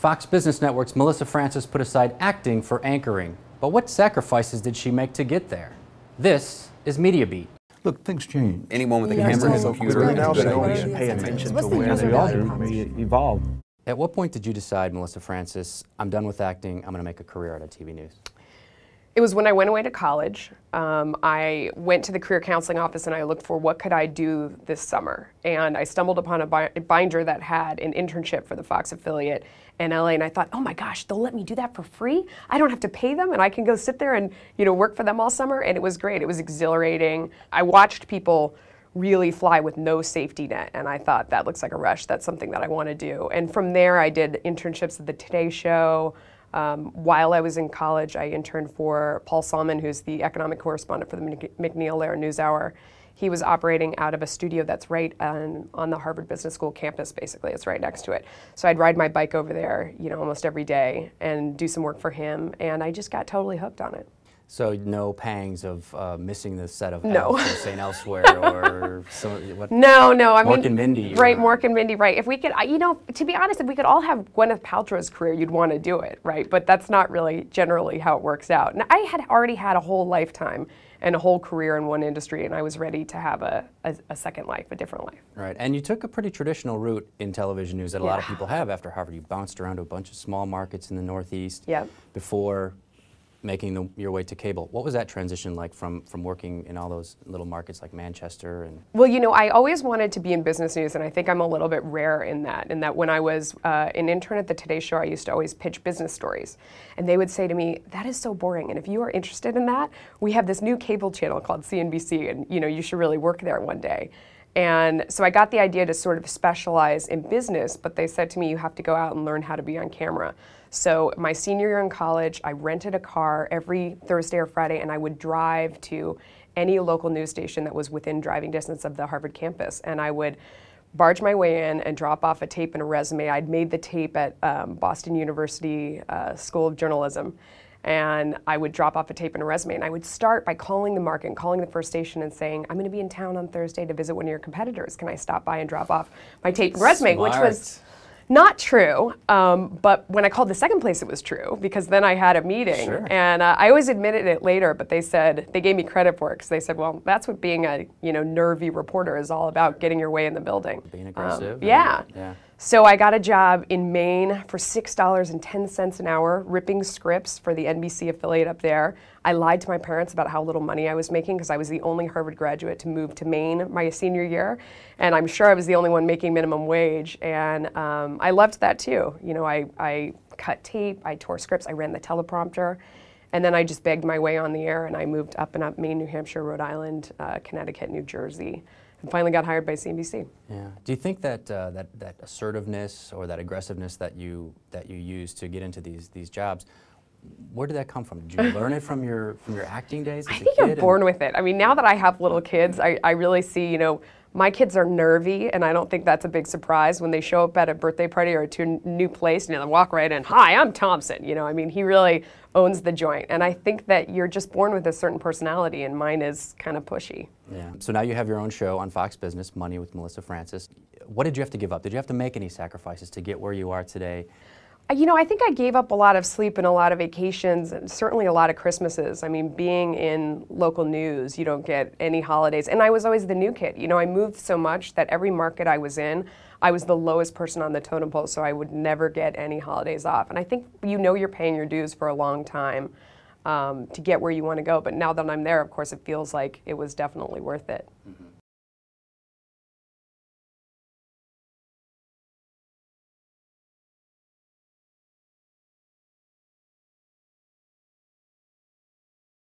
Fox Business Network's Melissa Francis put aside acting for anchoring. But what sacrifices did she make to get there? This is Media Beat. Look, things change. Anyone with a camera and a computer now should pay attention to where they all do. We evolve. At what point did you decide, Melissa Francis, I'm done with acting, I'm going to make a career out of TV news? It was when I went away to college. Um, I went to the career counseling office and I looked for what could I do this summer. And I stumbled upon a binder that had an internship for the Fox affiliate in LA. And I thought, oh my gosh, they'll let me do that for free. I don't have to pay them, and I can go sit there and you know work for them all summer. And it was great. It was exhilarating. I watched people really fly with no safety net. And I thought, that looks like a rush. That's something that I want to do. And from there, I did internships at the Today Show. Um, while I was in college, I interned for Paul Salmon, who's the economic correspondent for the McNeil-Lehrer NewsHour. He was operating out of a studio that's right on, on, the Harvard Business School campus, basically. It's right next to it. So I'd ride my bike over there, you know, almost every day and do some work for him. And I just got totally hooked on it. So no pangs of uh, missing the set of no. St. Elsewhere or some, what? No, no. I Mork mean, and Mindy. Right, or, Mork and Mindy. Right. If we could, you know, to be honest, if we could all have Gwyneth Paltrow's career, you'd want to do it, right? But that's not really generally how it works out. And I had already had a whole lifetime and a whole career in one industry, and I was ready to have a, a, a second life, a different life. Right. And you took a pretty traditional route in television news that a yeah. lot of people have after Harvard. You bounced around to a bunch of small markets in the Northeast. Yep. Before making the, your way to cable. What was that transition like from, from working in all those little markets like Manchester and? Well, you know, I always wanted to be in business news, and I think I'm a little bit rare in that. In that, when I was uh, an intern at the Today Show, I used to always pitch business stories, and they would say to me, "That is so boring, and if you are interested in that, we have this new cable channel called CNBC, and you know, you should really work there one day." And so I got the idea to sort of specialize in business, but they said to me, you have to go out and learn how to be on camera. So my senior year in college, I rented a car every Thursday or Friday, and I would drive to any local news station that was within driving distance of the Harvard campus. And I would barge my way in and drop off a tape and a resume. I'd made the tape at um, Boston University uh, School of Journalism and I would drop off a tape and a resume. And I would start by calling the market and calling the first station and saying, I'm going to be in town on Thursday to visit one of your competitors. Can I stop by and drop off my tape and resume? Smart. Which was not true. Um, but when I called the second place, it was true because then I had a meeting. Sure. And uh, I always admitted it later, but they said, they gave me credit for it because they said, well, that's what being a you know nervy reporter is all about getting your way in the building. Being aggressive. Um, yeah. yeah. So I got a job in Maine for $6.10 an hour ripping scripts for the NBC affiliate up there. I lied to my parents about how little money I was making because I was the only Harvard graduate to move to Maine my senior year. And I'm sure I was the only one making minimum wage. And um, I loved that too. You know, I, I cut tape, I tore scripts, I ran the teleprompter. And then I just begged my way on the air and I moved up and up Maine, New Hampshire, Rhode Island, uh, Connecticut, New Jersey and finally got hired by CNBC. Yeah. Do you think that uh, that that assertiveness or that aggressiveness that you that you use to get into these these jobs? Where did that come from? Did you learn it from your from your acting days? I think I'm born with it. I mean, now that I have little kids, I, I really see you know my kids are nervy, and I don't think that's a big surprise when they show up at a birthday party or to a new place and you know, they walk right in. Hi, I'm Thompson. You know, I mean, he really owns the joint, and I think that you're just born with a certain personality, and mine is kind of pushy. Yeah. So now you have your own show on Fox Business, Money with Melissa Francis. What did you have to give up? Did you have to make any sacrifices to get where you are today? you know, I think I gave up a lot of sleep and a lot of vacations and certainly a lot of Christmases. I mean, being in local news, you don't get any holidays. And I was always the new kid. You know, I moved so much that every market I was in, I was the lowest person on the totem pole, so I would never get any holidays off. And I think you know you're paying your dues for a long time um, to get where you want to go. But now that I'm there, of course, it feels like it was definitely worth it. Mm -hmm.